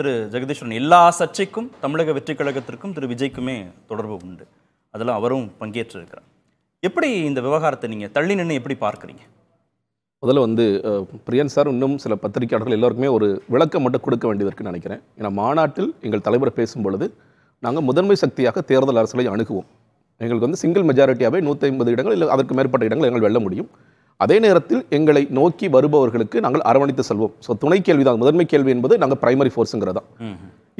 திரு ஜெகதீஸ்வரன் எல்லா சர்ச்சைக்கும் தமிழக வெற்றி கழகத்திற்கும் திரு விஜய்க்குமே தொடர்பு உண்டு அதெல்லாம் அவரும் பங்கேற்றிருக்கிறார் எப்படி இந்த விவகாரத்தை நீங்கள் தள்ளி நின்று எப்படி பார்க்குறீங்க முதல்ல வந்து பிரியன் சார் இன்னும் சில பத்திரிகையாளர்கள் எல்லோருக்குமே ஒரு விளக்கம் மட்டும் கொடுக்க வேண்டியது இருக்குன்னு நினைக்கிறேன் ஏன்னா மாநாட்டில் எங்கள் தலைவர் பொழுது நாங்கள் முதன்மை சக்தியாக தேர்தல் அரசியலை அணுகுவோம் எங்களுக்கு வந்து சிங்கிள் மெஜாரிட்டியாகவே நூற்றி ஐம்பது இடங்கள் இல்லை அதற்கு மேற்பட்ட இடங்கள் எங்கள் வெல்ல முடியும் அதே நேரத்தில் எங்களை நோக்கி வருபவர்களுக்கு நாங்கள் அரவணைத்து செல்வோம் ஸோ துணை கேள்வி தான் முதன்மை கேள்வி என்பது நாங்கள் பிரைமரி ஃபோர்ஸுங்கிறதா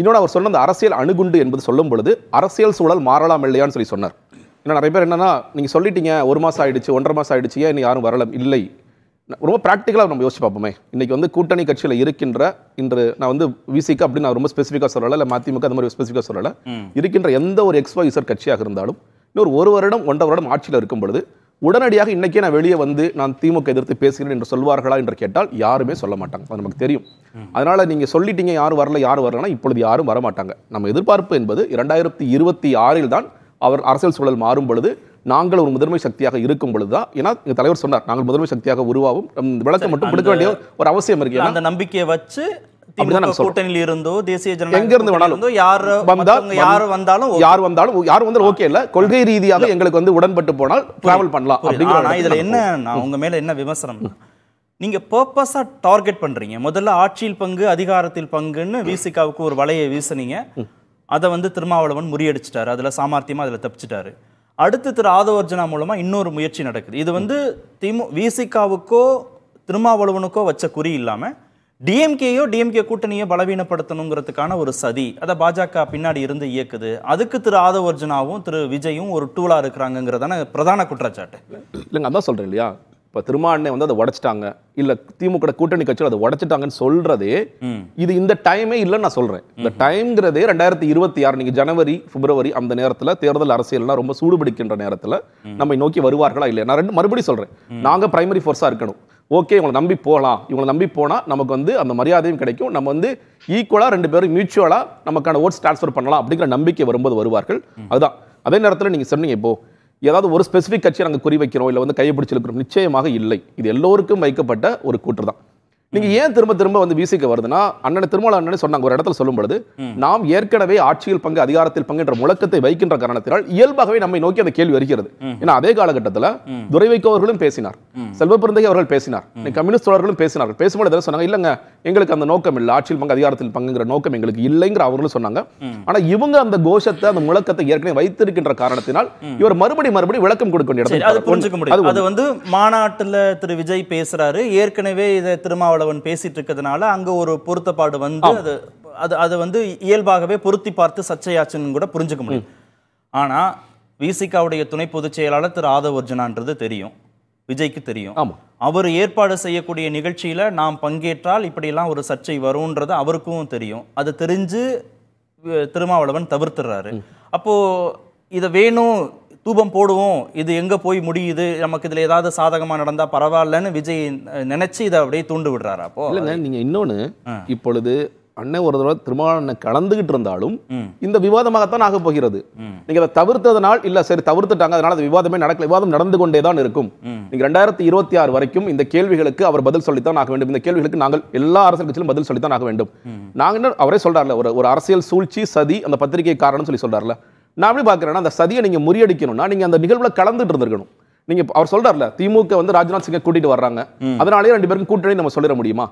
இன்னொன்று அவர் சொன்ன அந்த அரசியல் அணுகுண்டு என்பது சொல்லும் பொழுது அரசியல் சூழல் மாறலாம் இல்லையான்னு சொல்லி சொன்னார் ஏன்னா நிறைய பேர் என்னன்னா நீங்கள் சொல்லிட்டீங்க ஒரு மாதம் ஆயிடுச்சு ஒன்றரை மாதம் ஆயிடுச்சு ஏன் யாரும் வரல இல்லை ரொம்ப ப்ராக்டிக்கலாக நம்ம யோசிச்சு பார்ப்போமே இன்றைக்கி வந்து கூட்டணி கட்சியில் இருக்கின்ற இன்று நான் வந்து விசிக்கு அப்படின்னு நான் ரொம்ப ஸ்பெசிஃபிக்காக சொல்லலை இல்லை மதிமுக அந்த மாதிரி ஸ்பெசிஃபிக்காக சொல்லலை இருக்கின்ற எந்த ஒரு எக்ஸ்பைசர் கட்சியாக இருந்தாலும் இன்னொரு ஒரு வருடம் ஒன்றரை வருடம் ஆட்சியில் இருக்கும் பொழுது உடனடியாக இன்றைக்கே நான் வெளியே வந்து நான் திமுக எதிர்த்து பேசுகிறேன் என்று சொல்வார்களா என்று கேட்டால் யாருமே சொல்ல மாட்டாங்க அது நமக்கு தெரியும் அதனால் நீங்கள் சொல்லிட்டீங்க யாரும் வரல யார் வரலன்னா இப்பொழுது யாரும் வரமாட்டாங்க நம்ம எதிர்பார்ப்பு என்பது இரண்டாயிரத்தி இருபத்தி ஆறில் தான் அவர் அரசியல் சூழல் மாறும் பொழுது நாங்கள் ஒரு முதன்மை சக்தியாக இருக்கும் பொழுது தான் ஏன்னா எங்கள் தலைவர் சொன்னார் நாங்கள் முதன்மை சக்தியாக உருவாகும் விளக்கம் மட்டும் கொடுக்க வேண்டிய ஒரு அவசியம் இருக்கு அந்த நம்பிக்கையை வச்சு கூட்டணியில் இருந்தோ தேசிய ஜனநாயக இருந்து யார் யார் வந்தாலும் யார் வந்தாலும் யார் வந்தாலும் ஓகே இல்ல கொள்கை ரீதியாக எங்களுக்கு வந்து உடன்பட்டு போனால் டிராவல் பண்ணலாம் அப்படிங்கிற இதுல என்ன உங்க மேல என்ன விமர்சனம் நீங்க பர்பஸா டார்கெட் பண்றீங்க முதல்ல ஆட்சியில் பங்கு அதிகாரத்தில் பங்குன்னு விசிகாவுக்கு ஒரு வலையை வீசுனீங்க அதை வந்து திருமாவளவன் முறியடிச்சிட்டாரு அதுல சாமர்த்தியமாக அதுல தப்பிச்சிட்டாரு அடுத்து திரு ஆதவர்ஜனா மூலமா இன்னொரு முயற்சி நடக்குது இது வந்து திமு விசிகாவுக்கோ திருமாவளவனுக்கோ வச்ச குறி இல்லாமல் டிஎம்கேயோ டிஎம்கே கூட்டணியோ பலவீனப்படுத்தணுங்கிறதுக்கான ஒரு சதி அதை பாஜக பின்னாடி இருந்து இயக்குது அதுக்கு திரு அர்ஜுனாவும் திரு விஜயும் ஒரு டூலாக இருக்கிறாங்கிறதான பிரதான குற்றச்சாட்டு இல்லைங்க அதான் சொல்கிறேன் இல்லையா இப்போ திருமாவண்ணே வந்து அதை உடச்சிட்டாங்க இல்லை திமுக கூட்டணி கட்சியில் அதை உடச்சிட்டாங்கன்னு சொல்கிறதே இது இந்த டைமே இல்லைன்னு நான் சொல்கிறேன் இந்த டைம்ங்கிறதே ரெண்டாயிரத்தி இருபத்தி ஆறு நீங்கள் ஜனவரி பிப்ரவரி அந்த நேரத்தில் தேர்தல் அரசியல்னா ரொம்ப சூடுபிடிக்கின்ற நேரத்தில் நம்மை நோக்கி வருவார்களா இல்லையா நான் ரெண்டு மறுபடியும் சொல்கிறேன் நாங்கள் பிரைமரி ஃபோர்ஸாக இருக்கணும் ஓகே இவங்களை நம்பி போகலாம் இவங்களை நம்பி போனால் நமக்கு வந்து அந்த மரியாதையும் கிடைக்கும் நம்ம வந்து ஈக்குவலாக ரெண்டு பேரும் மியூச்சுவலாக நமக்கான ஓட்ஸ் ட்ரான்ஸ்ஃபர் பண்ணலாம் அப்படிங்கிற நம்பிக்கை வரும்போது வருவார்கள் அதுதான் அதே நேரத்தில் நீங்கள் சொன்னீங்க இப்போது ஏதாவது ஒரு ஸ்பெசிஃபிக் கட்சியை நாங்கள் குறி வைக்கிறோம் இல்லை வந்து கைப்பிடிச்சிருக்கிறோம் பிடிச்சிருக்கிறோம் நிச்சயமாக இல்லை இது எல்லோருக்கும் வைக்கப்பட்ட ஒரு கூற்று தான் நீங்க ஏன் திரும்ப திரும்ப வந்து வீசிக்க வருதுன்னா அண்ணன் திருமலை அண்ணனை சொன்னாங்க ஒரு இடத்துல சொல்லும் பொழுது நாம் ஏற்கனவே ஆட்சியில் பங்கு அதிகாரத்தில் பங்குன்ற முழக்கத்தை வைக்கின்ற காரணத்தினால் இயல்பாகவே நம்மை நோக்கி அந்த கேள்வி வருகிறது ஏன்னா அதே காலகட்டத்தில் துரைவைக்கு அவர்களும் பேசினார் செல்வ பிறந்தகை அவர்கள் பேசினார் கம்யூனிஸ்ட் தொடர்களும் பேசினார் பேசும்போது சொன்னாங்க இல்லங்க எங்களுக்கு அந்த நோக்கம் இல்லை ஆட்சியில் பங்கு அதிகாரத்தில் பங்குங்கிற நோக்கம் எங்களுக்கு இல்லைங்கிற அவர்களும் சொன்னாங்க ஆனா இவங்க அந்த கோஷத்தை அந்த முழக்கத்தை ஏற்கனவே வைத்திருக்கின்ற காரணத்தினால் இவர் மறுபடி மறுபடி விளக்கம் கொடுக்க வேண்டிய அது வந்து மாநாட்டுல திரு விஜய் பேசுறாரு ஏற்கனவே இதை திருமாவளவன் பாவலவன் பேசிட்டு இருக்கிறதுனால அங்க ஒரு பொருத்தப்பாடு வந்து அது அது அதை வந்து இயல்பாகவே பொருத்தி பார்த்து சர்ச்சையாச்சுன்னு கூட புரிஞ்சுக்க முடியும் ஆனா விசிகாவுடைய துணை பொதுச் செயலாளர் திரு ஆதவர்ஜனான்றது தெரியும் விஜய்க்கு தெரியும் அவர் ஏற்பாடு செய்யக்கூடிய நிகழ்ச்சியில நாம் பங்கேற்றால் இப்படியெல்லாம் ஒரு சர்ச்சை வரும்ன்றது அவருக்கும் தெரியும் அது தெரிஞ்சு திருமாவளவன் தவிர்த்துறாரு அப்போ இதை வேணும் தூபம் போடுவோம் இது எங்கே போய் முடியுது நமக்கு இதில் ஏதாவது சாதகமாக நடந்தால் பரவாயில்லன்னு விஜய் நினச்சி இதை அப்படியே தூண்டு விடுறாரு அப்போ இல்லைங்க நீங்கள் இன்னொன்று இப்பொழுது அண்ணன் ஒரு தடவை திருமணம் கலந்துகிட்டு இருந்தாலும் இந்த விவாதமாகத்தான் ஆக போகிறது நீங்க அதை தவிர்த்ததனால் இல்ல சரி தவிர்த்துட்டாங்க அதனால அந்த விவாதமே நடக்கல விவாதம் நடந்து கொண்டே தான் இருக்கும் நீங்க ரெண்டாயிரத்தி இருபத்தி ஆறு வரைக்கும் இந்த கேள்விகளுக்கு அவர் பதில் சொல்லித்தான் ஆக வேண்டும் இந்த கேள்விகளுக்கு நாங்கள் எல்லா அரசியல் கட்சியிலும் பதில் சொல்லித்தான் ஆக வேண்டும் நாங்க அவரே சொல்றாருல ஒரு ஒரு அரசியல் சூழ்ச்சி சதி அந்த பத்திரிகை காரணம் சொல்லி சொல்றாருல நான் எப்படி பார்க்குறேன்னா அந்த சதியை நீங்கள் முறியடிக்கணும்னா நீங்கள் அந்த நிகழ்வில் கலந்துட்டு இருந்திருக்கணும் நீங்க அவர் சொல்றாருல திமுக வந்து ராஜ்நாத் சிங்கை கூட்டிட்டு வர்றாங்க அதனாலேயே ரெண்டு பேருக்கும் கூட்டணி நம்ம சொல்லிட முடியுமா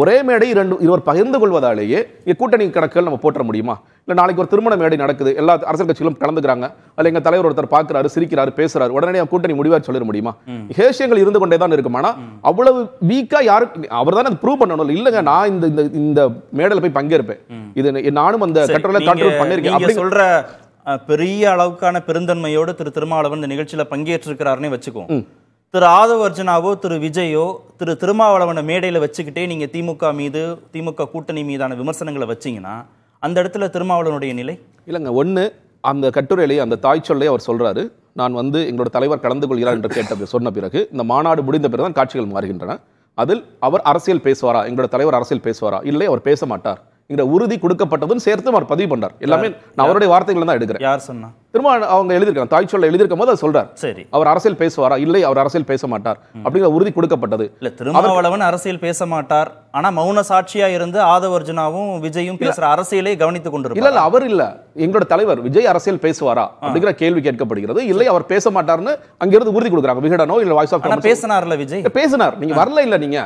ஒரே மேடை ரெண்டு இருவர் பகிர்ந்து கொள்வதாலேயே கூட்டணி கணக்குகள் நம்ம போட்டுற முடியுமா இல்லை நாளைக்கு ஒரு திருமண மேடை நடக்குது எல்லா அரசியல் கட்சிகளும் கலந்துக்கிறாங்க அதில் எங்கள் தலைவர் ஒருத்தர் பார்க்குறாரு சிரிக்கிறாரு பேசுறாரு உடனே கூட்டணி முடிவாக சொல்லிட முடியுமா ஹேஷியங்கள் இருந்து கொண்டே தான் இருக்குமானா அவ்வளவு வீக்காக யாரும் அவர் தானே ப்ரூவ் பண்ணணும் இல்லைங்க நான் இந்த இந்த இந்த மேடையில் போய் பங்கேற்பேன் இது நானும் அந்த கட்டுரை பண்ணியிருக்கேன் அப்படி சொல்கிற பெரிய அளவுக்கான பெருந்தன்மையோடு திரு திருமாவளவன் இந்த நிகழ்ச்சியில் பங்கேற்றிருக்கிறாருன்னே வச்சுக்குவோம் திரு ஆதவ அர்ஜுனாவோ திரு விஜயோ திரு திருமாவளவனை மேடையில் வச்சுக்கிட்டே நீங்கள் திமுக மீது திமுக கூட்டணி மீதான விமர்சனங்களை வச்சிங்கன்னா அந்த இடத்துல திருமாவளவனுடைய நிலை இல்லைங்க ஒன்று அந்த கட்டுரையிலே அந்த தாய் அவர் சொல்கிறாரு நான் வந்து எங்களோட தலைவர் கலந்து கொள்கிறார் என்று கேட்ட சொன்ன பிறகு இந்த மாநாடு முடிந்த பிறகு தான் காட்சிகள் மாறுகின்றன அதில் அவர் அரசியல் பேசுவாரா எங்களோட தலைவர் அரசியல் பேசுவாரா இல்லை அவர் பேச மாட்டார் உறுதி கொடுக்கப்பட்டதுன்னு சேர்த்து அவர் பதிவு பண்ணார் எல்லாமே நான் அவருடைய வார்த்தைகளை தான் எடுக்கிறேன் யார் சொன்னா திரும்ப அவங்க எழுதியிருக்காங்க தாய் சொல்ல எழுதியிருக்கும் போது அதை சொல்றாரு சரி அவர் அரசியல் பேசுவாரா இல்லை அவர் அரசியல் பேச மாட்டார் அப்படிங்கிற உறுதி கொடுக்கப்பட்டது இல்ல திருமாவளவன் அரசியல் பேச மாட்டார் ஆனா மௌன சாட்சியா இருந்து ஆதவர்ஜுனாவும் விஜயும் பேசுற அரசியலே கவனித்துக் கொண்டு இல்ல அவர் இல்ல எங்களோட தலைவர் விஜய் அரசியல் பேசுவாரா அப்படிங்கிற கேள்வி கேட்கப்படுகிறது இல்லை அவர் பேச மாட்டார்னு அங்கிருந்து உறுதி கொடுக்குறாங்க விகடனோ இல்ல வாய்ஸ் ஆஃப் பேசினார்ல விஜய் பேசினார் நீங்க வரல இல்ல நீங்க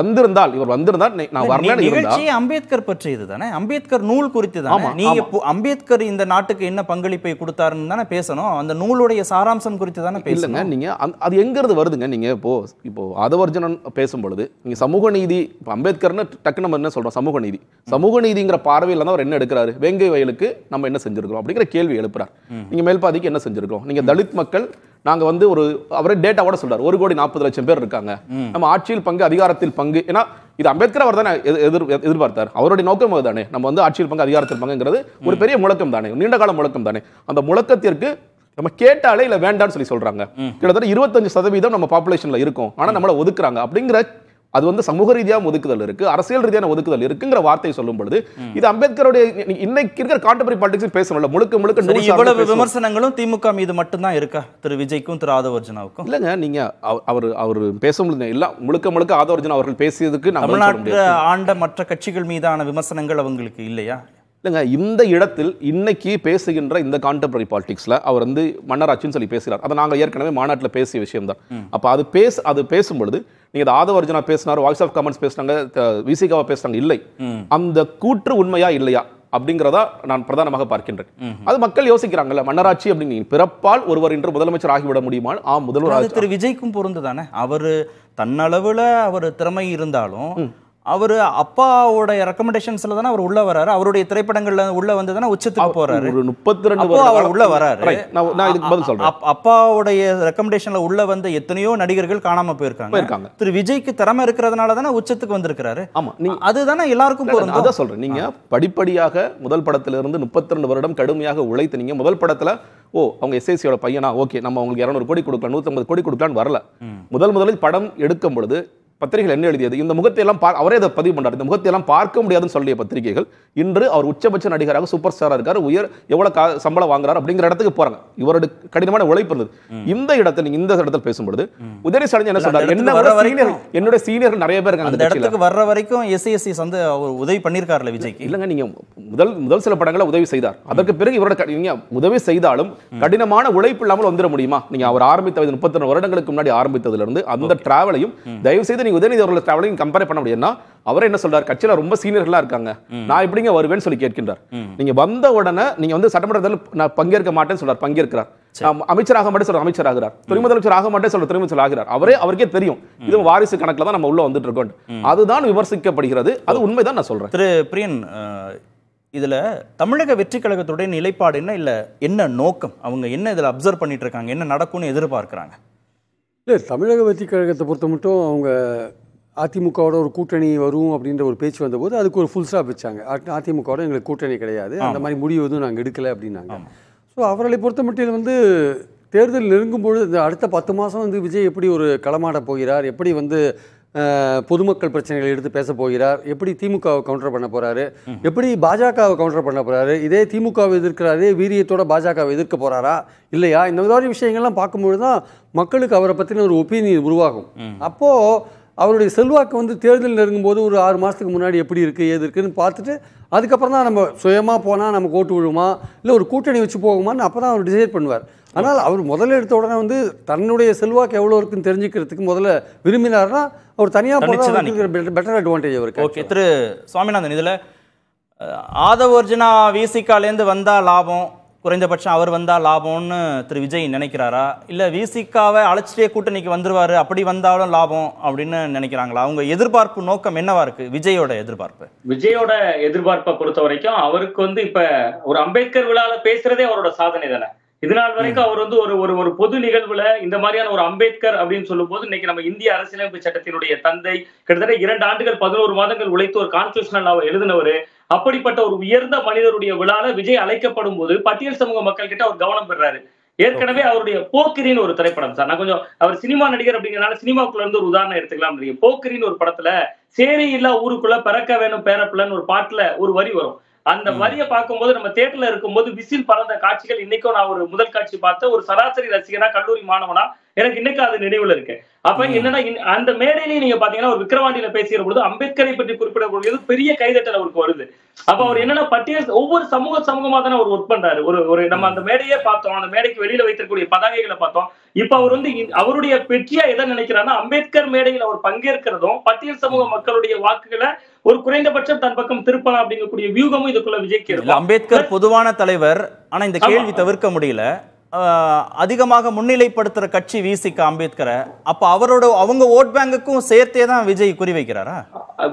வந்திருந்தால் இவர் வந்திருந்தால் நான் வரல நிகழ்ச்சி அம்பேத்கர் பற்றியது தானே அம்பேத்கர் நூல் குறித்து தானே நீங்க அம்பேத்கர் இந்த நாட்டுக்கு என்ன பங்களிப்பை கொடுத்த கொடுத்தாருன்னு தானே பேசணும் அந்த நூலுடைய சாராம்சம் குறித்து தானே பேசுங்க நீங்க அது எங்கிறது வருதுங்க நீங்க இப்போ இப்போ அதவர்ஜனன் பேசும்பொழுது நீங்க சமூக நீதி இப்போ அம்பேத்கர்னு டக்கு நம்ம என்ன சொல்றோம் சமூக நீதி சமூக நீதிங்கிற பார்வையில் தான் அவர் என்ன எடுக்கிறாரு வேங்கை வயலுக்கு நம்ம என்ன செஞ்சிருக்கோம் அப்படிங்கிற கேள்வி எழுப்புறாரு நீங்க மேல்பாதிக்கு என்ன செஞ்சிருக்கோம் நீங்க தலித் மக்கள் நாங்கள் வந்து ஒரு அவரே டேட்டாவோட சொல்றாரு ஒரு கோடி நாற்பது லட்சம் பேர் இருக்காங்க நம்ம ஆட்சியில் பங்கு அதிகாரத்தில் பங்கு ஏன்னா இது அம்பேத்கர் அவர் தானே எதிர் எதிர்பார்த்தார் அவருடைய நோக்கம் தானே நம்ம வந்து ஆட்சியில் பங்கு அதிகாரத்தில் பங்குங்கிறது ஒரு பெரிய முழக்கம் தானே நீண்ட கால முழக்கம் தானே அந்த முழக்கத்திற்கு நம்ம கேட்டாலே இல்லை வேண்டாம்னு சொல்லி சொல்றாங்க கிட்டத்தட்ட இருபத்தஞ்சு சதவீதம் நம்ம பாப்புலேஷன்ல இருக்கும் ஆனால் நம்மளை ஒதுக்குறாங்க அப்படிங்கிற அது வந்து சமூக ரீதியாக ஒதுக்குதல் இருக்கு அரசியல் ரீதியான ஒதுக்குதல் இருக்குங்கிற வார்த்தையை சொல்லும் பொழுது இது அம்பேத்கருடைய இன்னைக்கு இருக்கிற காண்டபரி பாலிடிக்ஸ் பேசணும்ல முழுக்க முழுக்க இவ்வளவு விமர்சனங்களும் திமுக மீது மட்டும்தான் இருக்கா திரு விஜய்க்கும் திரு ஆதவர்ஜனாவுக்கும் இல்லைங்க நீங்க அவர் அவர் பேசும் எல்லாம் முழுக்க முழுக்க ஆதவர்ஜனா அவர்கள் பேசியதுக்கு தமிழ்நாட்டு ஆண்ட மற்ற கட்சிகள் மீதான விமர்சனங்கள் அவங்களுக்கு இல்லையா இல்லைங்க இந்த இடத்தில் இன்னைக்கு பேசுகின்ற இந்த கான்டெம்பரரி பாலிடிக்ஸில் அவர் வந்து மன்னராட்சின்னு சொல்லி பேசுகிறார் அதை நாங்கள் ஏற்கனவே மாநாட்டில் பேசிய விஷயம் தான் அப்போ அது பேச அது பேசும்பொழுது நீங்கள் அதை ஆதவ அர்ஜுனா பேசினார் வாய்ஸ் ஆஃப் கமெண்ட்ஸ் பேசினாங்க விசிகாவை பேசினாங்க இல்லை அந்த கூற்று உண்மையா இல்லையா அப்படிங்கிறதா நான் பிரதானமாக பார்க்கின்றேன் அது மக்கள் யோசிக்கிறாங்கல்ல மன்னராட்சி அப்படின்னு பிறப்பால் ஒருவர் இன்று முதலமைச்சர் ஆகிவிட முடியுமா ஆ முதல்வர் திரு விஜய்க்கும் பொருந்து தானே அவர் தன்னளவில் அவர் திறமை இருந்தாலும் அவர் அப்பாவோட ரெக்கமெண்டேஷன்ஸ்ல தானே அவர் உள்ள வராரு அவருடைய திரைப்படங்கள்ல உள்ள வந்து தானே உச்சத்துக்கு போறாரு முப்பத்தி ரெண்டு அவர் உள்ள வராரு நான் இதுக்கு பதில் சொல்றேன் அப்பாவுடைய ரெக்கமெண்டேஷன்ல உள்ள வந்த எத்தனையோ நடிகர்கள் காணாம போயிருக்காங்க இருக்காங்க திரு விஜய்க்கு திறமை இருக்கிறதுனால தானே உச்சத்துக்கு வந்திருக்கிறாரு ஆமா நீ அதுதானே எல்லாருக்கும் போறோம் அதான் சொல்றேன் நீங்க படிப்படியாக முதல் படத்துல இருந்து முப்பத்தி ரெண்டு வருடம் கடுமையாக உழைத்து நீங்க முதல் படத்துல ஓ அவங்க எஸ்ஐசியோட பையனா ஓகே நம்ம அவங்களுக்கு இரநூறு கோடி கொடுக்கலாம் நூத்தம்பது கோடி கொடுக்கலாம்னு வரல முதல் முதலில் படம் எடுக்கும் பொழுது பத்திரிகைகள் என்ன எழுதியது இந்த முகத்தை எல்லாம் பார்க்க அவரே அதை பதிவு பண்ணார் இந்த முகத்தை எல்லாம் பார்க்க முடியாதுன்னு சொல்லிய பத்திரிகைகள் இன்று அவர் உச்சபட்ச நடிகராக சூப்பர் ஸ்டாராக இருக்கார் உயர் எவ்வளோ கா சம்பளம் வாங்குறாரு அப்படிங்கிற இடத்துக்கு போகிறாங்க இவரோட கடினமான உழைப்பு இருந்தது இந்த இடத்துல இந்த இடத்துல பேசும்பொழுது உதயசாலஞ்சி என்ன சொல்றாரு என்ன சீனியர் என்னுடைய சீனியர்கள் நிறைய பேர் இருக்காங்க அந்த இடத்துக்கு வர்ற வரைக்கும் எஸ்ஐஎஸ்சி வந்து அவர் உதவி பண்ணியிருக்காருல்ல விஜய் இல்லைங்க நீங்க முதல் முதல் சில படங்களை உதவி செய்தார் அதற்கு பிறகு இவரோட உதவி செய்தாலும் கடினமான உழைப்பு இல்லாமல் வந்துட முடியுமா நீங்கள் அவர் ஆரம்பித்த முப்பத்தி வருடங்களுக்கு முன்னாடி ஆரம்பித்ததுல இருந்து அந்த டிராவலையும் தயவு செய்து நீ உதயநிதி அவர்களை ஸ்டாலின் கம்பேர் பண்ண முடியும்னா அவரே என்ன சொல்றாரு கட்சியில் ரொம்ப சீனியர்களாக இருக்காங்க நான் எப்படிங்க வருவேன்னு சொல்லி கேட்கின்றார் நீங்கள் வந்த உடனே நீங்கள் வந்து சட்டமன்றத்தில் நான் பங்கேற்க மாட்டேன்னு சொல்றார் பங்கேற்கிறார் அமைச்சராக மாட்டேன் சொல்ற அமைச்சர் ஆகிறார் துணை முதலமைச்சர் ஆக மாட்டேன் சொல்ற துணை முதலமைச்சர் ஆகிறார் அவரே அவருக்கே தெரியும் இது வாரிசு கணக்கில் தான் நம்ம உள்ள வந்துட்டு இருக்கோம் அதுதான் விமர்சிக்கப்படுகிறது அது உண்மைதான் நான் சொல்றேன் திரு பிரியன் இதுல தமிழக வெற்றி கழகத்துடைய நிலைப்பாடு என்ன இல்ல என்ன நோக்கம் அவங்க என்ன இதுல அப்சர்வ் பண்ணிட்டு இருக்காங்க என்ன நடக்கும்னு எதிர்பார்க்குறாங்க இல்லை தமிழக வெற்றி கழகத்தை பொறுத்த மட்டும் அவங்க அதிமுகவோட ஒரு கூட்டணி வரும் அப்படின்ற ஒரு பேச்சு வந்தபோது அதுக்கு ஒரு ஃபுல் ஸ்டாப் வச்சாங்க அதிமுகவோட எங்களுக்கு கூட்டணி கிடையாது அந்த மாதிரி முடிவு எதுவும் நாங்கள் எடுக்கலை அப்படின்னாங்க ஸோ அவர்களை பொறுத்த மட்டும் வந்து தேர்தல் நெருங்கும்பொழுது இந்த அடுத்த பத்து மாதம் வந்து விஜய் எப்படி ஒரு களமாட போகிறார் எப்படி வந்து பொதுமக்கள் பிரச்சனைகள் எடுத்து பேச போகிறார் எப்படி திமுகவை கவுண்டர் பண்ண போகிறாரு எப்படி பாஜகவை கவுண்டர் பண்ண போறாரு இதே திமுகவை எதிர்க்கிறார் அதே வீரியத்தோட பாஜகவை எதிர்க்க போகிறாரா இல்லையா இந்த மாதிரி விஷயங்கள்லாம் பார்க்கும்பொழுது தான் மக்களுக்கு அவரை பற்றின ஒரு ஒப்பீனியன் உருவாகும் அப்போது அவருடைய செல்வாக்கு வந்து தேர்தல் நெருங்கும் போது ஒரு ஆறு மாதத்துக்கு முன்னாடி எப்படி இருக்குது ஏது இருக்குதுன்னு பார்த்துட்டு அதுக்கப்புறம் தான் நம்ம சுயமாக போனால் நம்ம ஓட்டு விழுமா இல்லை ஒரு கூட்டணி வச்சு போகுமான்னு அப்போ தான் அவர் டிசைட் பண்ணுவார் ஆனால் அவர் முதல்ல எடுத்த உடனே வந்து தன்னுடைய செல்வாக்கு எவ்வளோ இருக்குன்னு தெரிஞ்சுக்கிறதுக்கு முதல்ல விரும்பினார்னா அவர் தனியாக பெட்டர் அட்வான்டேஜ் அவருக்கு ஓகே திரு சுவாமிநாதன் இதில் ஆதவர்ஜனா விசிகாலேருந்து வந்தால் லாபம் குறைந்தபட்சம் அவர் வந்தால் லாபம்னு திரு விஜய் நினைக்கிறாரா இல்லை விசிகாவை அழைச்சிட்டே கூட்டணிக்கு வந்துருவார் அப்படி வந்தாலும் லாபம் அப்படின்னு நினைக்கிறாங்களா அவங்க எதிர்பார்ப்பு நோக்கம் என்னவா இருக்கு விஜயோட எதிர்பார்ப்பு விஜயோட எதிர்பார்ப்பை பொறுத்த வரைக்கும் அவருக்கு வந்து இப்போ ஒரு அம்பேத்கர் விழாவில் பேசுறதே அவரோட சாதனை தானே இதனால் வரைக்கும் அவர் வந்து ஒரு ஒரு ஒரு பொது நிகழ்வுல இந்த மாதிரியான ஒரு அம்பேத்கர் அப்படின்னு சொல்லும் போது இன்னைக்கு நம்ம இந்திய அரசியலமைப்பு சட்டத்தினுடைய தந்தை கிட்டத்தட்ட இரண்டு ஆண்டுகள் பதினோரு மாதங்கள் உழைத்து ஒரு கான்ஸ்டியூஷனல் அவர் எழுதினவர் அப்படிப்பட்ட ஒரு உயர்ந்த மனிதருடைய விழால விஜய் அழைக்கப்படும் போது பட்டியல் சமூக மக்கள் கிட்ட அவர் கவனம் பெறாரு ஏற்கனவே அவருடைய போக்கிரின்னு ஒரு திரைப்படம் சார் நான் கொஞ்சம் அவர் சினிமா நடிகர் அப்படிங்கிறனால சினிமாக்குள்ள இருந்து ஒரு உதாரணம் எடுத்துக்கலாம் போக்கிரின்னு ஒரு படத்துல சேரி இல்லா ஊருக்குள்ள பிறக்க வேணும் பேரப்பிள்ளன்னு ஒரு பாட்டுல ஒரு வரி வரும் அந்த வரியை பார்க்கும்போது நம்ம தேட்டர்ல இருக்கும்போது விசில் பறந்த காட்சிகள் இன்னைக்கும் நான் ஒரு முதல் காட்சி பார்த்த ஒரு சராசரி ரசிகனா கல்லூரி மாணவனா எனக்கு இன்னைக்கு அது நினைவுல இருக்கு அப்ப என்னன்னா அந்த மேடையிலேயே நீங்க பாத்தீங்கன்னா ஒரு விக்கிரவாண்டியில பேசுகிற பொழுது அம்பேத்கரை பற்றி குறிப்பிடக்கூடியது பெரிய கைதட்டல் அவருக்கு வருது அப்ப அவர் என்னன்னா பட்டியல் ஒவ்வொரு சமூக சமூகமா தானே அவர் ஒர்க் பண்றாரு ஒரு ஒரு நம்ம அந்த மேடையே பார்த்தோம் அந்த மேடைக்கு வெளியில வைத்திருக்கக்கூடிய பதவிகளை பார்த்தோம் இப்ப அவர் வந்து அவருடைய வெற்றியா எதை நினைக்கிறாருன்னா அம்பேத்கர் மேடையில் அவர் பங்கேற்கிறதும் பட்டியல் சமூக மக்களுடைய வாக்குகளை ஒரு குறைந்தபட்சம் தன் பக்கம் திருப்பலாம் அப்படிங்கக்கூடிய வியூகமும் இதுக்குள்ள விஜய்க்கு அம்பேத்கர் பொதுவான தலைவர் ஆனா இந்த கேள்வி தவிர்க்க முடியல அதிகமாக முன்னிலைப்படுத்துற கட்சி விசிக அம்பேத்கரை அப்ப அவரோட அவங்க ஓட் பேங்குக்கும் சேர்த்தே தான் விஜய் குறிவைக்கிறாரா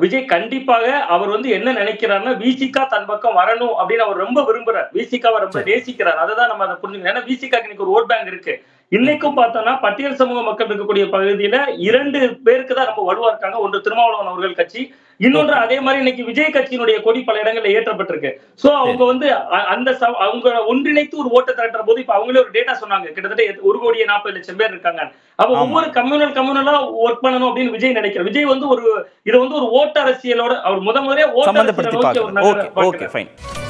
விஜய் கண்டிப்பாக அவர் வந்து என்ன நினைக்கிறாருன்னா விசிகா தன் பக்கம் வரணும் அப்படின்னு அவர் ரொம்ப விரும்புறார் விசிகா ரொம்ப நேசிக்கிறார் அதைதான் நம்ம அதை புரிஞ்சுக்கணும் ஏன்னா விசிகாக்கு இன்னைக்கு ஒரு ஓட் பேங்க் இருக்கு இன்னைக்கும் பார்த்தோம்னா பட்டியல் சமூக மக்கள் இருக்கக்கூடிய பகுதியில இரண்டு பேருக்கு தான் ரொம்ப வலுவா இருக்காங்க ஒன்று திருமாவளவன் அவர்கள் கட்சி இன்னொன்று அதே மாதிரி இன்னைக்கு விஜய் கட்சியினுடைய கொடி பல இடங்கள்ல ஏற்றப்பட்டிருக்கு சோ அவங்க வந்து அந்த அவங்க ஒன்றிணைத்து ஒரு ஓட்டை திரட்டுற போது இப்ப அவங்களே ஒரு டேட்டா சொன்னாங்க கிட்டத்தட்ட ஒரு கோடியே நாற்பது லட்சம் பேர் இருக்காங்க அப்ப ஒவ்வொரு கம்யூனல் கம்யூனலா ஒர்க் பண்ணணும் அப்படின்னு விஜய் நினைக்கிற விஜய் வந்து ஒரு இதை வந்து ஒரு ஓட்ட அரசியலோட அவர் முத முதலே ஓட்ட அரசியலோட